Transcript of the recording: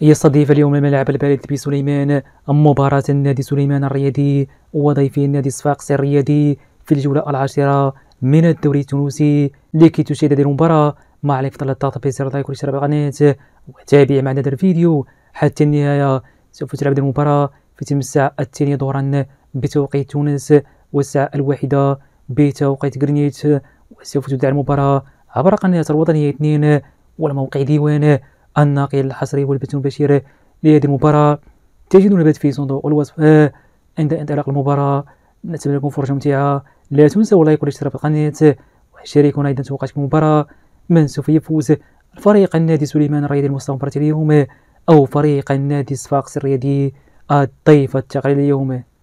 يستضيف اليوم الملعب البارد بسليمان مباراة النادي سليمان الرياضي وضيف النادي صفاقس الرياضي في الجولة العاشرة من الدوري التونسي لكي تشاهد هذه المباراة ما عليك فضل الضغط في زر لايك واشتراك القناة وتابع معنا هذا الفيديو حتى النهاية سوف تلعب المباراة في تم الساعة الثانية ظهرا بتوقيت تونس والساعة الواحدة بتوقيت غرينيت وسوف تدعى المباراة عبر قناة الوطنية 2 والموقع ديوان الناقل الحصري والبث المباشر لهذه المباراة تجدون البث في صندوق الوصف عند انطلاق المباراة نتمنى لكم فرجة ممتعة لا تنسوا اللايك والاشتراك في القناة وشاركونا أيضا توقعاتكم المباراة من سوف يفوز فريق النادي سليمان الرياضي المستعمرة اليوم أو فريق النادي صفاقس الرياضي الضيف التقرير اليوم